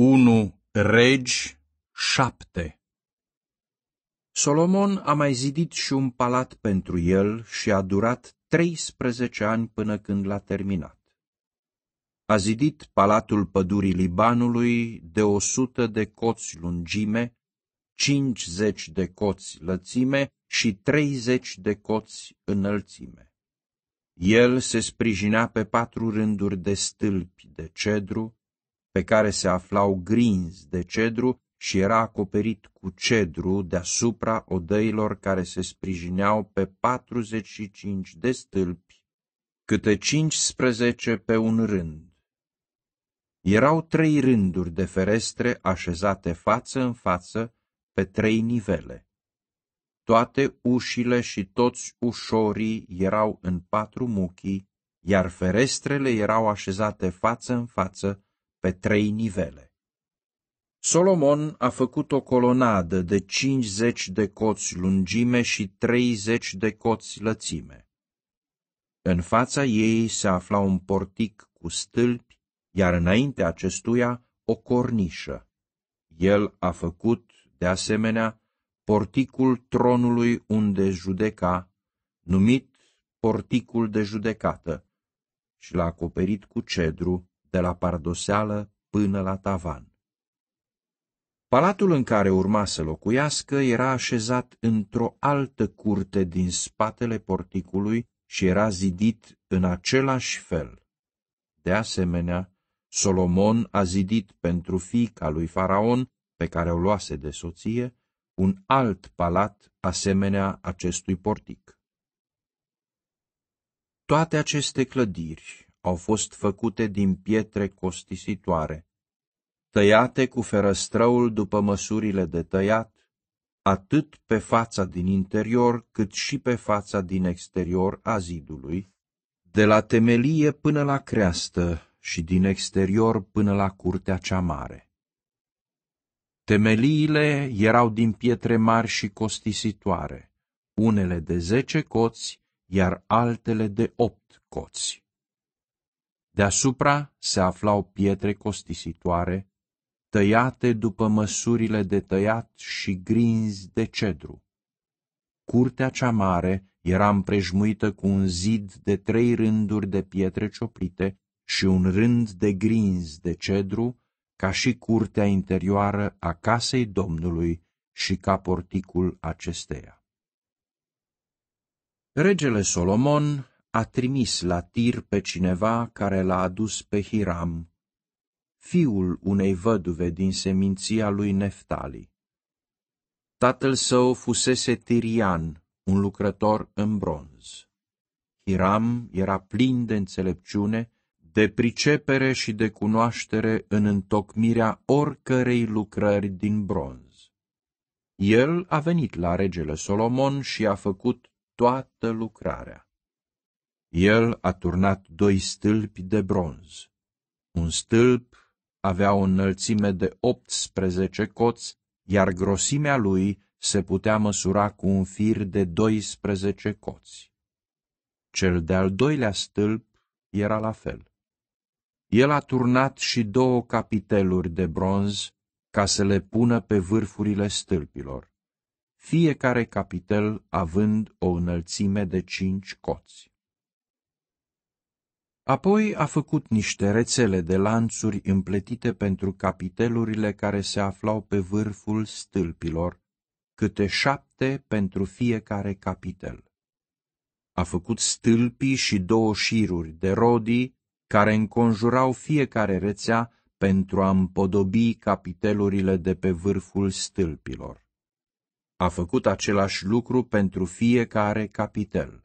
1 Regi 7 Solomon a mai zidit și un palat pentru el și a durat 13 ani până când l-a terminat. A zidit palatul pădurii Libanului de 100 de coți lungime, 50 de coți lățime și 30 de coți înălțime. El se sprijinea pe patru rânduri de stâlpi de cedru, pe care se aflau grinzi de cedru și era acoperit cu cedru deasupra odăilor care se sprijineau pe 45 de stâlpi, câte 15 pe un rând. Erau trei rânduri de ferestre așezate față în față pe trei nivele. Toate ușile și toți ușorii erau în patru muchii, iar ferestrele erau așezate față în față pe trei nivele. Solomon a făcut o colonadă de 50 de coți lungime și 30 de coți lățime. În fața ei se afla un portic cu stâlpi, iar înaintea acestuia o cornișă. El a făcut, de asemenea, porticul tronului unde judeca, numit porticul de judecată, și l-a acoperit cu cedru, de la pardoseală până la tavan. Palatul în care urma să locuiască era așezat într-o altă curte din spatele porticului și era zidit în același fel. De asemenea, Solomon a zidit pentru fiica lui Faraon, pe care o luase de soție, un alt palat asemenea acestui portic. Toate aceste clădiri au fost făcute din pietre costisitoare, tăiate cu ferăstrăul după măsurile de tăiat, atât pe fața din interior cât și pe fața din exterior a zidului, de la temelie până la creastă și din exterior până la curtea cea mare. Temeliile erau din pietre mari și costisitoare, unele de zece coți, iar altele de opt coți. Deasupra se aflau pietre costisitoare, tăiate după măsurile de tăiat și grinzi de cedru. Curtea cea mare era împrejmuită cu un zid de trei rânduri de pietre cioplite și un rând de grinzi de cedru, ca și curtea interioară a casei Domnului și ca porticul acesteia. Regele Solomon a trimis la tir pe cineva care l-a adus pe Hiram, fiul unei văduve din seminția lui Neftali. Tatăl său fusese Tirian, un lucrător în bronz. Hiram era plin de înțelepciune, de pricepere și de cunoaștere în întocmirea oricărei lucrări din bronz. El a venit la regele Solomon și a făcut toată lucrarea. El a turnat doi stâlpi de bronz. Un stâlp avea o înălțime de 18 coți, iar grosimea lui se putea măsura cu un fir de 12 coți. Cel de-al doilea stâlp era la fel. El a turnat și două capiteluri de bronz ca să le pună pe vârfurile stâlpilor, fiecare capitel având o înălțime de cinci coți. Apoi a făcut niște rețele de lanțuri împletite pentru capitelurile care se aflau pe vârful stâlpilor, câte șapte pentru fiecare capitel. A făcut stâlpii și două șiruri de rodii care înconjurau fiecare rețea pentru a împodobi capitelurile de pe vârful stâlpilor. A făcut același lucru pentru fiecare capitel.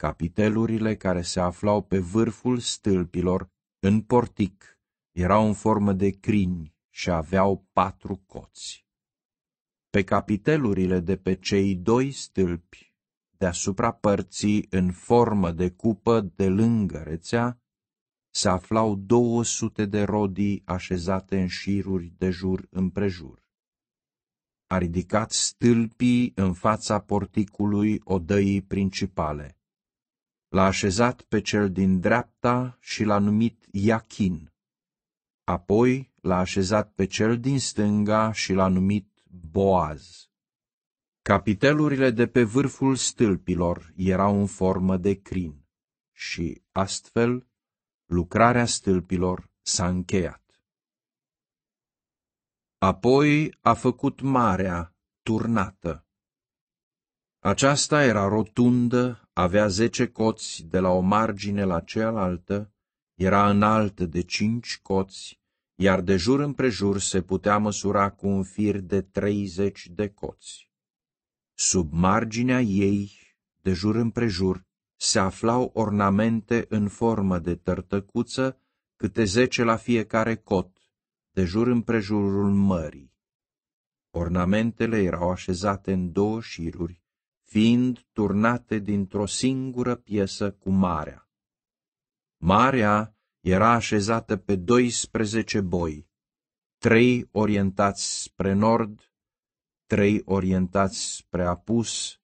Capitelurile care se aflau pe vârful stâlpilor, în portic, erau în formă de crini și aveau patru coți. Pe capitelurile de pe cei doi stâlpi, deasupra părții în formă de cupă de lângă rețea, se aflau 200 de rodii așezate în șiruri de jur împrejur. A ridicat stâlpii în fața porticului odăii principale. L-a așezat pe cel din dreapta și l-a numit Iachin. Apoi l-a așezat pe cel din stânga și l-a numit Boaz. Capitelurile de pe vârful stâlpilor erau în formă de crin și, astfel, lucrarea stâlpilor s-a încheiat. Apoi a făcut marea turnată. Aceasta era rotundă, avea zece coți de la o margine la cealaltă, era înaltă de cinci coți, iar de jur împrejur se putea măsura cu un fir de treizeci de coți. Sub marginea ei, de jur împrejur, se aflau ornamente în formă de tărtăcuță, câte zece la fiecare cot, de jur împrejurul mării. Ornamentele erau așezate în două șiruri, fiind turnate dintr-o singură piesă cu marea. Marea era așezată pe 12 boi, trei orientați spre nord, trei orientați spre apus,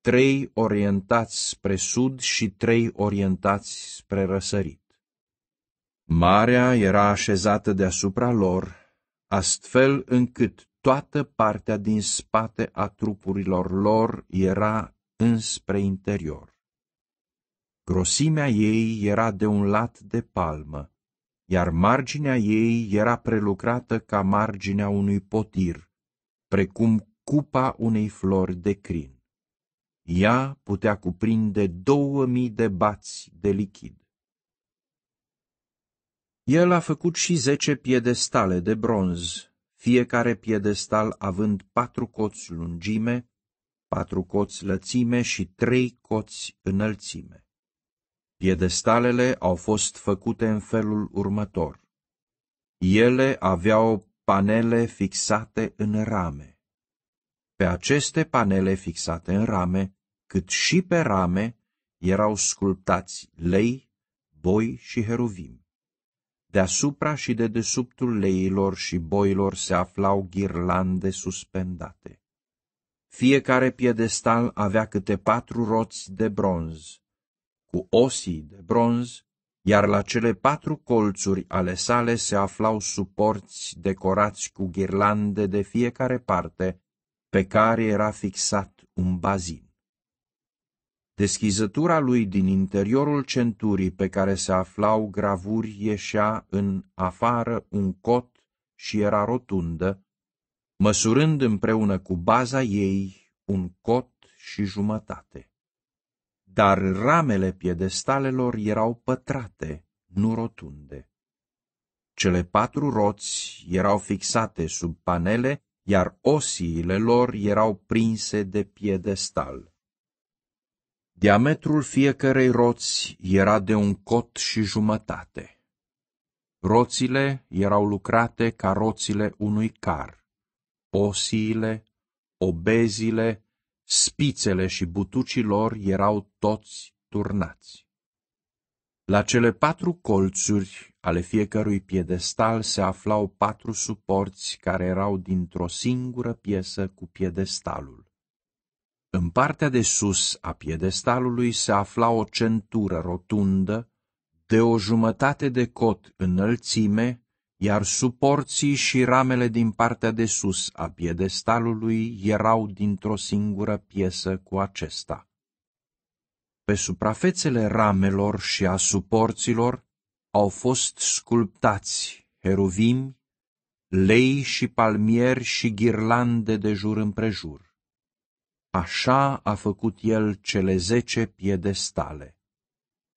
trei orientați spre sud și trei orientați spre răsărit. Marea era așezată deasupra lor, astfel încât toată partea din spate a trupurilor lor era înspre interior. Grosimea ei era de un lat de palmă, iar marginea ei era prelucrată ca marginea unui potir, precum cupa unei flori de crin. Ea putea cuprinde două mii de bați de lichid. El a făcut și zece piedestale de bronz fiecare piedestal având patru coți lungime, patru coți lățime și trei coți înălțime. Piedestalele au fost făcute în felul următor. Ele aveau panele fixate în rame. Pe aceste panele fixate în rame, cât și pe rame, erau sculptați lei, boi și heruvimi. Deasupra și de desubtul leilor și boilor se aflau ghirlande suspendate. Fiecare piedestal avea câte patru roți de bronz, cu osii de bronz, iar la cele patru colțuri ale sale se aflau suporți decorați cu ghirlande de fiecare parte, pe care era fixat un bazin. Deschizătura lui din interiorul centurii pe care se aflau gravuri ieșea în afară un cot și era rotundă, măsurând împreună cu baza ei un cot și jumătate. Dar ramele piedestalelor erau pătrate, nu rotunde. Cele patru roți erau fixate sub panele, iar osiile lor erau prinse de piedestal. Diametrul fiecărei roți era de un cot și jumătate. Roțile erau lucrate ca roțile unui car. Osiile, obezile, spițele și butucii lor erau toți turnați. La cele patru colțuri ale fiecărui piedestal se aflau patru suporți care erau dintr-o singură piesă cu piedestalul. În partea de sus a piedestalului se afla o centură rotundă de o jumătate de cot înălțime, iar suporții și ramele din partea de sus a piedestalului erau dintr-o singură piesă cu acesta. Pe suprafețele ramelor și a suporților au fost sculptați heruvimi, lei și palmieri și ghirlande de jur împrejur. Așa a făcut el cele zece piedestale.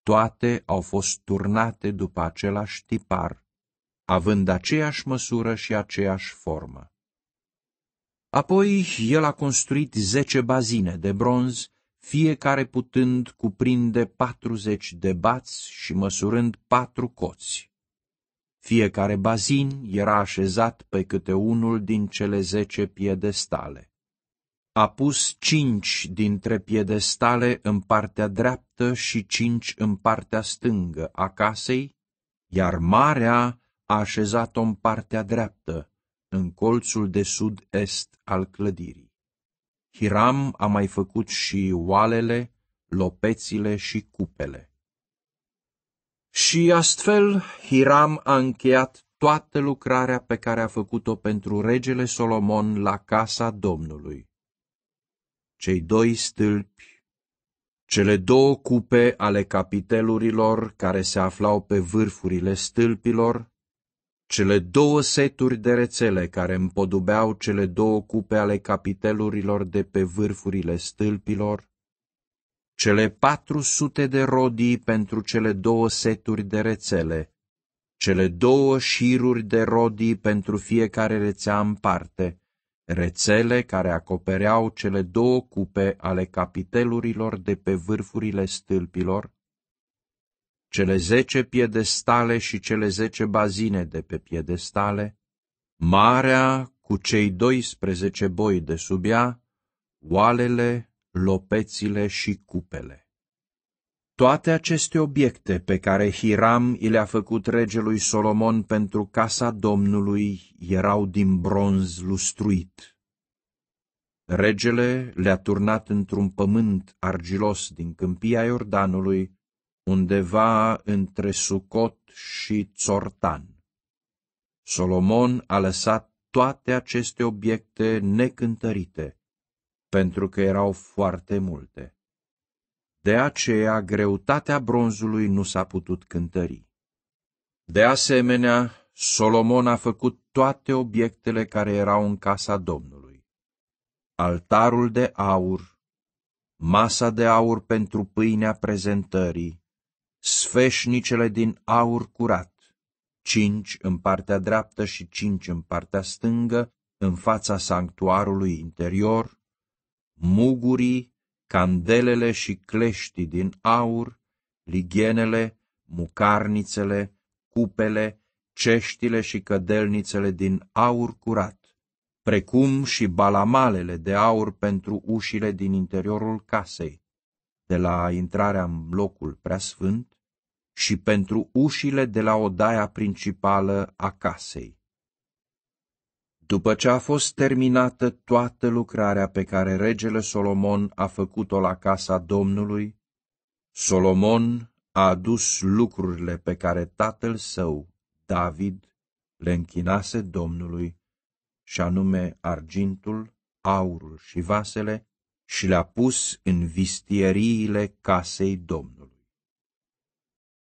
Toate au fost turnate după același tipar, având aceeași măsură și aceeași formă. Apoi el a construit zece bazine de bronz, fiecare putând cuprinde patruzeci de bați și măsurând patru coți. Fiecare bazin era așezat pe câte unul din cele zece piedestale. A pus cinci dintre piedestale în partea dreaptă și cinci în partea stângă a casei, iar marea a așezat-o în partea dreaptă, în colțul de sud-est al clădirii. Hiram a mai făcut și oalele, lopețile și cupele. Și astfel Hiram a încheiat toată lucrarea pe care a făcut-o pentru regele Solomon la casa Domnului cei doi stâlpi, cele două cupe ale capitelurilor care se aflau pe vârfurile stâlpilor, cele două seturi de rețele care împodobeau cele două cupe ale capitelurilor de pe vârfurile stâlpilor, cele patru sute de rodii pentru cele două seturi de rețele, cele două șiruri de rodii pentru fiecare rețea în parte, rețele care acopereau cele două cupe ale capitelurilor de pe vârfurile stâlpilor, cele zece piedestale și cele zece bazine de pe piedestale, marea cu cei 12 boi de sub ea, oalele, lopețile și cupele. Toate aceste obiecte pe care Hiram i le-a făcut regelui Solomon pentru casa Domnului erau din bronz lustruit. Regele le-a turnat într-un pământ argilos din câmpia Iordanului, undeva între Sucot și Țortan. Solomon a lăsat toate aceste obiecte necântărite, pentru că erau foarte multe. De aceea greutatea bronzului nu s-a putut cântări. De asemenea, Solomon a făcut toate obiectele care erau în casa Domnului. Altarul de aur, masa de aur pentru pâinea prezentării, sfeșnicele din aur curat, cinci în partea dreaptă și cinci în partea stângă, în fața sanctuarului interior, mugurii candelele și cleștii din aur, lighenele, mucarnițele, cupele, ceștile și cădelnițele din aur curat, precum și balamalele de aur pentru ușile din interiorul casei, de la intrarea în locul preasfânt, și pentru ușile de la odaia principală a casei. După ce a fost terminată toată lucrarea pe care regele Solomon a făcut-o la casa Domnului, Solomon a adus lucrurile pe care tatăl său, David, le închinase Domnului, și anume argintul, aurul și vasele, și le-a pus în vistieriile casei Domnului.